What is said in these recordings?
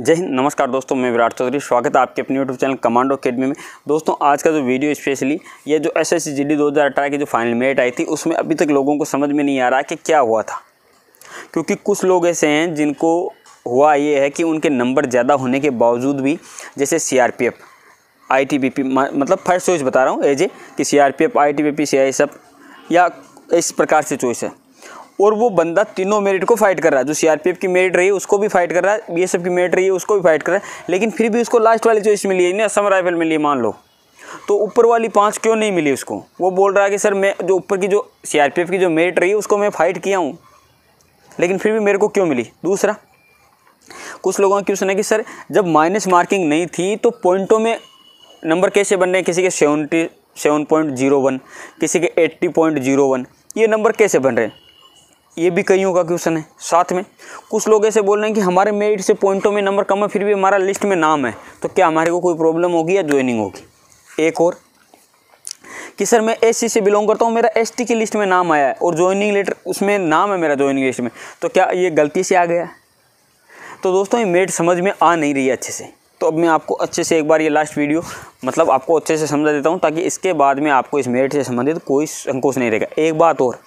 जय हिंद नमस्कार दोस्तों मैं विराट चौधरी स्वागत है आपके अपने यूट्यूब चैनल कमांडो अकेडमी में दोस्तों आज का जो वीडियो स्पेशली ये जो S S C G D दो की जो फाइनल मेट आई थी उसमें अभी तक लोगों को समझ में नहीं आ रहा कि क्या हुआ था क्योंकि कुछ लोग ऐसे हैं जिनको हुआ ये है कि उनके नंबर ज़्यादा होने के बावजूद भी जैसे C R P F I T B P मतलब फर्स्ट चॉइस बता रहा हूँ एज ए कि C R P F I T B P C I या इस प्रकार से चॉइस है और वो बंदा तीनों मेरिट को फाइट कर रहा है जो सीआरपीएफ की मेरिट रही है उसको भी फाइट कर रहा है बीएसएफ की मेरिट रही है उसको भी फाइट कर रहा है लेकिन फिर भी उसको लास्ट वाली चॉइस मिली है नहीं असम राइफल मिली है मान लो तो ऊपर वाली पाँच क्यों नहीं मिली उसको वो बोल रहा है कि सर मैं जो ऊपर की जो सी की जो मेरिट रही है उसको मैं फाइट किया हूँ लेकिन फिर भी मेरे को क्यों मिली दूसरा कुछ लोगों का क्वेश्चन है कि सर जब माइनस मार्किंग नहीं थी तो पॉइंटों में नंबर कैसे बन रहे हैं किसी के seventy seven point zero one किसी के एट्टी पॉइंट जीरो वन ये नंबर कैसे बन रहे हैं ये भी कईयों का क्वेश्चन है साथ में कुछ लोग ऐसे बोल रहे हैं कि हमारे मेरिट से पॉइंटों में नंबर कम है फिर भी हमारा लिस्ट में नाम है तो क्या हमारे को कोई प्रॉब्लम होगी या ज्वाइनिंग होगी एक और कि सर मैं एस से बिलोंग करता हूँ मेरा एस की लिस्ट में नाम आया है और ज्वाइनिंग लेटर उसमें नाम है मेरा ज्वाइनिंग लिस्ट में तो क्या ये गलती से आ गया तो दोस्तों ये मेरिट समझ में आ नहीं रही है अच्छे से तो अब मैं आपको अच्छे से एक बार ये लास्ट वीडियो मतलब आपको अच्छे से समझा देता हूँ ताकि इसके बाद में आपको इस मेरिट से संबंधित कोई संकोच नहीं रहेगा एक बात और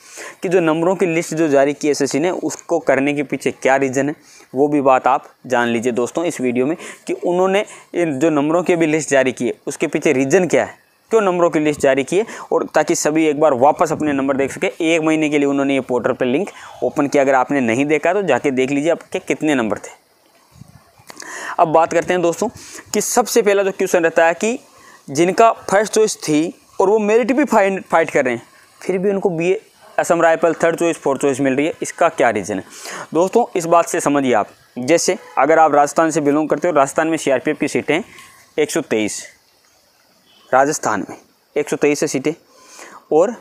कि जो नंबरों की लिस्ट जो जारी की एस ने उसको करने के पीछे क्या रीज़न है वो भी बात आप जान लीजिए दोस्तों इस वीडियो में कि उन्होंने जो नंबरों की भी लिस्ट जारी की है उसके पीछे रीज़न क्या है क्यों नंबरों की लिस्ट जारी की है और ताकि सभी एक बार वापस अपने नंबर देख सके एक महीने के लिए उन्होंने ये पोर्टल पर लिंक ओपन किया अगर आपने नहीं देखा तो जाके देख लीजिए आपके कितने नंबर थे अब बात करते हैं दोस्तों कि सबसे पहला जो क्वेश्चन रहता है कि जिनका फर्स्ट चॉइस थी और वो मेरिट भी फाइट फाइट कर रहे हैं फिर भी उनको बी Assam rifle third choice fourth choice मिल रही है इसका क्या रीज़न है दोस्तों इस बात से समझिए आप जैसे अगर आप राजस्थान से बिलोंग करते हो राजस्थान में सी की सीटें एक राजस्थान में एक से सीटें और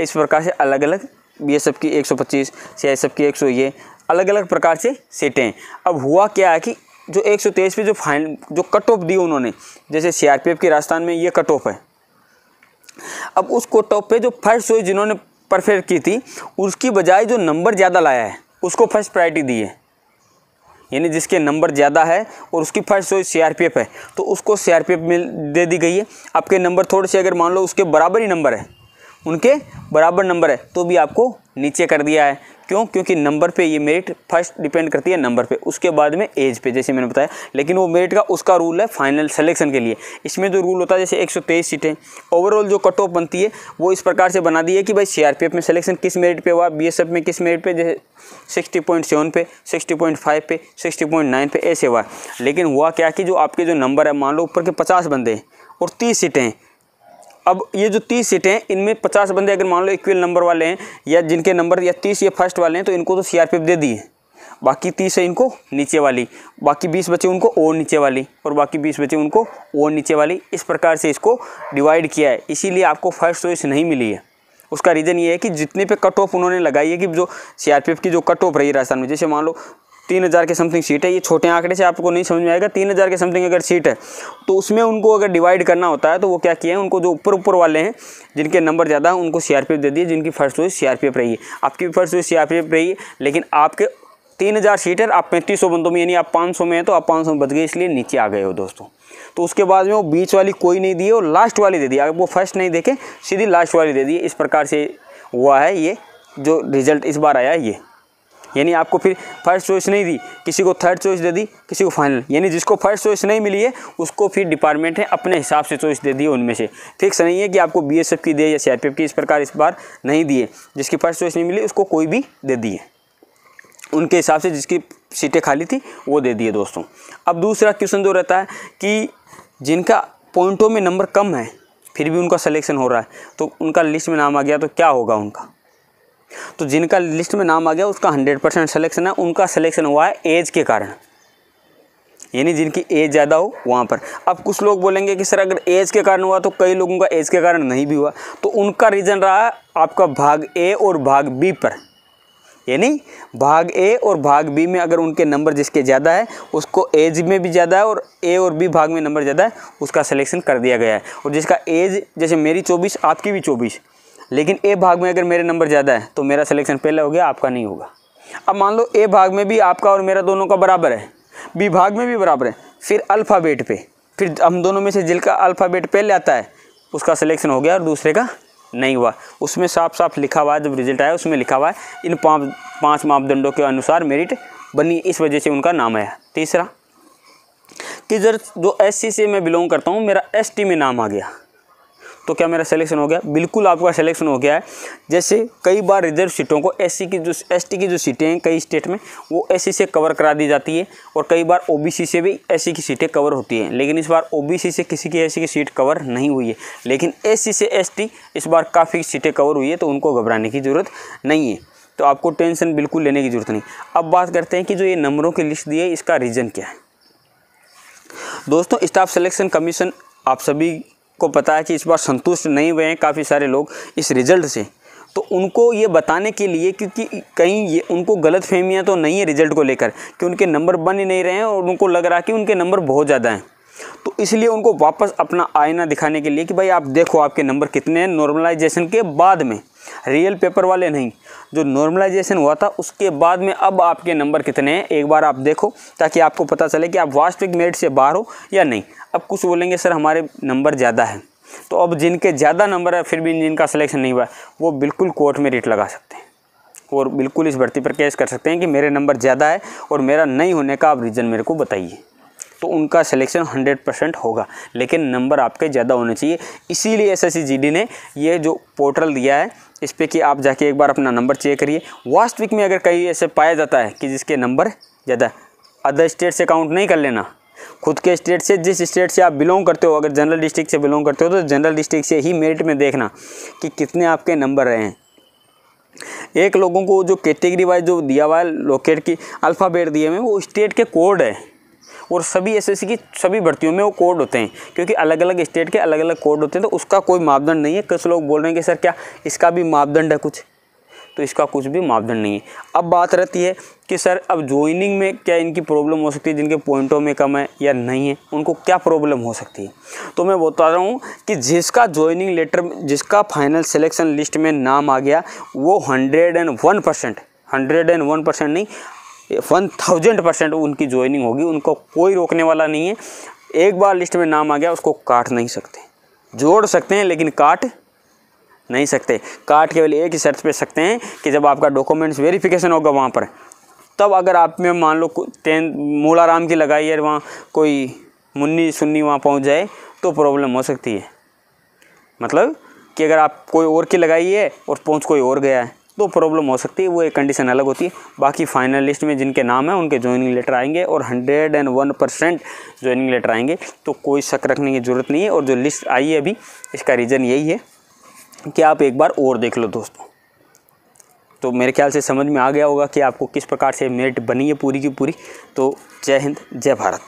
इस प्रकार से अलग अलग बीएसएफ की 125 सीआईएसएफ की 100 ये अलग अलग प्रकार से सीटें अब हुआ क्या है कि जो एक सौ तेईस पे जो फाइनल जो कट ऑफ दी उन्होंने जैसे सीआरपीएफ के राजस्थान में ये कट ऑफ है अब उस कट ऑफ पे जो फर्स्ट चॉइस जिन्होंने परफेक्ट की थी उसकी बजाय जो नंबर ज़्यादा लाया है उसको फर्स्ट प्रायोरिटी दी है यानी जिसके नंबर ज़्यादा है और उसकी फर्स्ट चॉइस सी है तो उसको सी में दे दी गई है आपके नंबर थोड़े से अगर मान लो उसके बराबर ही नंबर है उनके बराबर नंबर है तो भी आपको नीचे कर दिया है क्यों क्योंकि नंबर पे ये मेरिट फर्स्ट डिपेंड करती है नंबर पे उसके बाद में एज पे जैसे मैंने बताया लेकिन वो मेरिट का उसका रूल है फाइनल सिलेक्शन के लिए इसमें जो रूल होता है जैसे 123 सीटें ओवरऑल जो कट ऑफ बनती है वो इस प्रकार से बना दी है कि भाई सीआरपीएफ में सिलेक्शन किस मेरिट पे हुआ बी में किस मेरिट पे जैसे सिक्सटी पॉइंट सेवन पे सिक्सटी पॉइंट फाइव पे सिक्सटी पॉइंट नाइन पे ऐसे हुआ लेकिन हुआ क्या कि जो आपके जो नंबर है मान लो ऊपर के पचास बंदे और तीस सीटें हैं अब ये जो तीस सीटें हैं इनमें पचास बंदे अगर मान लो इक्वल नंबर वाले हैं या जिनके नंबर या तीस या फर्स्ट वाले हैं तो इनको तो सीआरपीएफ दे दिए बाकी तीस है इनको नीचे वाली बाकी बीस बचे उनको और नीचे वाली और बाकी बीस बचे उनको और नीचे वाली इस प्रकार से इसको डिवाइड किया है इसीलिए आपको फर्स्ट चॉइस नहीं मिली है उसका रीज़न ये है कि जितने पे कट ऑफ उन्होंने लगाई है कि जो सीआरपीएफ की जो कट ऑफ रही है राजस्थान में जैसे मान लो तीन हज़ार के समथिंग सीट है ये छोटे आंकड़े से आपको नहीं समझ में आएगा तीन हज़ार के समथिंग अगर सीट है तो उसमें उनको अगर डिवाइड करना होता है तो वो क्या किए हैं उनको जो ऊपर ऊपर वाले हैं जिनके नंबर ज़्यादा उनको सी दे दिए जिनकी फर्स्ट चॉइस सीआरपीएफ रही है आपकी भी फर्स्ट चॉइस सीआरपीएफ रही है लेकिन आपके तीन हज़ार सीट है आप पैंतीस सौ बंदों में यानी आप पाँच सौ में हैं तो आप पाँच सौ में बच गए इसलिए नीचे आ गए हो दोस्तों तो उसके बाद में वो बीच वाली कोई नहीं दी और लास्ट वाली दे दी अगर वो फर्स्ट नहीं देखे सीधी लास्ट वाली दे दी इस प्रकार से हुआ है ये जो रिजल्ट इस बार आया ये यानी आपको फिर फर्स्ट चॉइस नहीं दी किसी को थर्ड चॉइस दे दी किसी को फाइनल यानी जिसको फर्स्ट चॉइस नहीं मिली है उसको फिर डिपार्टमेंट ने अपने हिसाब से चॉइस दे दी उनमें से फिक्स नहीं है कि आपको बी की दे या सी की इस प्रकार इस बार नहीं दिए जिसकी फर्स्ट चॉइस नहीं मिली उसको कोई भी दे दिए उनके हिसाब से जिसकी सीटें खाली थी वो दे दिए दोस्तों अब दूसरा क्वेश्चन जो रहता है कि जिनका पॉइंटों में नंबर कम है फिर भी उनका सिलेक्शन हो रहा है तो उनका लिस्ट में नाम आ गया तो क्या होगा उनका तो जिनका लिस्ट में नाम आ गया उसका हंड्रेड परसेंट सलेक्शन है उनका सलेक्शन हुआ है एज के कारण यानी जिनकी एज ज़्यादा हो वहाँ पर अब कुछ लोग बोलेंगे कि सर अगर एज के कारण हुआ तो कई लोगों का एज के कारण नहीं भी हुआ तो उनका रीज़न रहा आपका भाग ए और भाग बी पर यानी भाग ए और भाग बी में अगर उनके नंबर जिसके ज़्यादा है उसको एज में भी ज़्यादा है और ए और बी भाग में नंबर ज़्यादा है उसका सिलेक्शन कर दिया गया है और जिसका एज जैसे मेरी चौबीस आपकी भी चौबीस लेकिन ए भाग में अगर मेरे नंबर ज़्यादा है तो मेरा सिलेक्शन पहले हो गया आपका नहीं होगा अब मान लो ए भाग में भी आपका और मेरा दोनों का बराबर है बी भाग में भी बराबर है फिर अल्फ़ाबेट पे फिर हम दोनों में से जिनका अल्फ़ाबेट पहले आता है उसका सिलेक्शन हो गया और दूसरे का नहीं हुआ उसमें साफ साफ लिखा हुआ है जब रिजल्ट आया उसमें लिखा हुआ है इन पाँच पाँच मापदंडों के अनुसार मेरिट बनी इस वजह से उनका नाम आया तीसरा कि जर जो एस से मैं बिलोंग करता हूँ मेरा एस में नाम आ गया तो क्या मेरा सिलेक्शन हो गया बिल्कुल आपका सिलेक्शन हो गया है जैसे कई बार रिजर्व सीटों को एस की जो एस की जो सीटें हैं कई स्टेट में वो एस से कवर करा दी जाती है और कई बार ओ से भी एस की सीटें कवर होती हैं लेकिन इस बार ओ से किसी की ऐसी की सीट कवर नहीं हुई है लेकिन एस से एस इस बार काफ़ी सीटें कवर हुई है तो उनको घबराने की ज़रूरत नहीं है तो आपको टेंशन बिल्कुल लेने की ज़रूरत नहीं अब बात करते हैं कि जो ये नंबरों की लिस्ट दी है इसका रीज़न क्या है दोस्तों स्टाफ सिलेक्शन कमीशन आप सभी को पता है कि इस बार संतुष्ट नहीं हुए हैं काफ़ी सारे लोग इस रिज़ल्ट से तो उनको ये बताने के लिए क्योंकि कहीं ये उनको गलत फहमियाँ तो नहीं है रिज़ल्ट को लेकर कि उनके नंबर बन ही नहीं रहे हैं और उनको लग रहा है कि उनके नंबर बहुत ज़्यादा हैं तो इसलिए उनको वापस अपना आईना दिखाने के लिए कि भाई आप देखो आपके नंबर कितने हैं नॉर्मलाइजेशन के बाद में रियल पेपर वाले नहीं जो नॉर्मलाइजेशन हुआ था उसके बाद में अब आपके नंबर कितने हैं एक बार आप देखो ताकि आपको पता चले कि आप वास्तविक मेरिट से बाहर हो या नहीं अब कुछ बोलेंगे सर हमारे नंबर ज़्यादा है तो अब जिनके ज़्यादा नंबर है फिर भी जिनका सिलेक्शन नहीं हुआ वो बिल्कुल कोर्ट में रेट लगा सकते हैं और बिल्कुल इस भर्ती पर केस कर सकते हैं कि मेरे नंबर ज़्यादा है और मेरा नहीं होने का आप रीज़न मेरे को बताइए तो उनका सिलेक्शन 100 परसेंट होगा लेकिन नंबर आपके ज़्यादा होने चाहिए इसीलिए एस एस ने ये जो पोर्टल दिया है इस पर कि आप जाके एक बार अपना नंबर चेक करिए वास्ट वीक में अगर कहीं ऐसे पाया जाता है कि जिसके नंबर ज़्यादा अदर स्टेट से काउंट नहीं कर लेना खुद के स्टेट से जिस स्टेट से आप बिलोंग करते हो अगर जनरल डिस्ट्रिक्ट से बिलोंग करते हो तो जनरल डिस्ट्रिक्ट से ही मेरिट में देखना कि कितने आपके नंबर रहे हैं एक लोगों को जो कैटेगरी वाइज जो दिया हुआ है लोकेट की अल्फ़ाबेट दिए हुए वो स्टेट के कोड है और सभी एस की सभी भर्तियों में वो कोड होते हैं क्योंकि अलग अलग स्टेट के अलग अलग कोड होते हैं तो उसका कोई मापदंड नहीं है कुछ लोग बोल रहे हैं कि सर क्या इसका भी मापदंड है कुछ तो इसका कुछ भी मापदंड नहीं है अब बात रहती है कि सर अब ज्वाइनिंग में क्या इनकी प्रॉब्लम हो सकती है जिनके पॉइंटों में कम है या नहीं है उनको क्या प्रॉब्लम हो सकती है तो मैं बता रहा हूँ कि जिसका ज्वाइनिंग लेटर जिसका फाइनल सिलेक्शन लिस्ट में नाम आ गया वो hundred and one percent hundred and one percent नहीं वन थाउजेंड परसेंट उनकी ज्वाइनिंग होगी उनको कोई रोकने वाला नहीं है एक बार लिस्ट में नाम आ गया उसको काट नहीं सकते जोड़ सकते हैं लेकिन काट नहीं सकते काट केवल एक ही शर्त पे सकते हैं कि जब आपका डॉक्यूमेंट्स वेरिफिकेशन होगा वहाँ पर तब अगर आप में मान लो टेन मूलाराम की लगाई है वहाँ कोई मुन्नी सुन्नी वहाँ पहुँच जाए तो प्रॉब्लम हो सकती है मतलब कि अगर आप कोई और की लगाई है और पहुँच कोई और गया है तो प्रॉब्लम हो सकती है वो एक कंडीशन अलग होती है बाकी फाइनल लिस्ट में जिनके नाम हैं उनके ज्वाइनिंग लेटर आएंगे और hundred and one percent joining letter आएंगे तो कोई शक रखने की ज़रूरत नहीं है और जो लिस्ट आई है अभी इसका रीज़न यही है कि आप एक बार और देख लो दोस्तों तो मेरे ख्याल से समझ में आ गया होगा कि आपको किस प्रकार से मेरिट बनी है पूरी की पूरी तो जय हिंद जय भारत